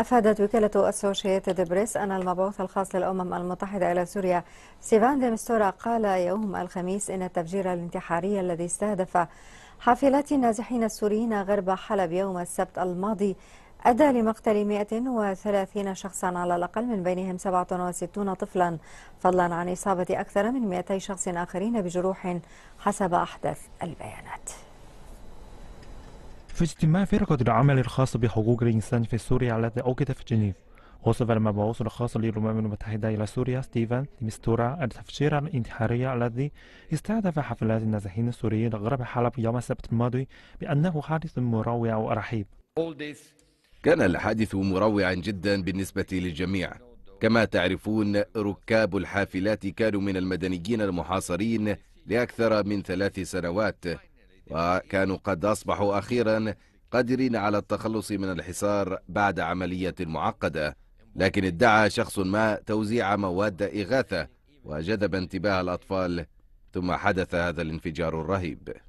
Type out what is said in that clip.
أفادت وكالة أسوشيتد بريس أن المبعوث الخاص للأمم المتحدة إلى سوريا سيفان ديمستورا قال يوم الخميس إن التفجير الانتحاري الذي استهدف حافلات النازحين السوريين غرب حلب يوم السبت الماضي أدى لمقتل 130 شخصا على الأقل من بينهم 67 طفلا فضلا عن إصابة أكثر من 200 شخص آخرين بجروح حسب أحدث البيانات في اجتماع فرقة العمل الخاص بحقوق الإنسان في سوريا الذي أوقد في جنيف وصف المبعوث الخاص للأمم المتحدة إلى سوريا ستيفن مستورا التفجير الانتحاري الذي استهدف حفلات النازحين السوريين غرب حلب يوم السبت الماضي بأنه حادث مروع ورحيب كان الحادث مروعا جدا بالنسبة للجميع كما تعرفون ركاب الحافلات كانوا من المدنيين المحاصرين لأكثر من ثلاث سنوات وكانوا قد أصبحوا أخيرا قادرين على التخلص من الحصار بعد عملية معقدة لكن ادعى شخص ما توزيع مواد إغاثة وجذب انتباه الأطفال ثم حدث هذا الانفجار الرهيب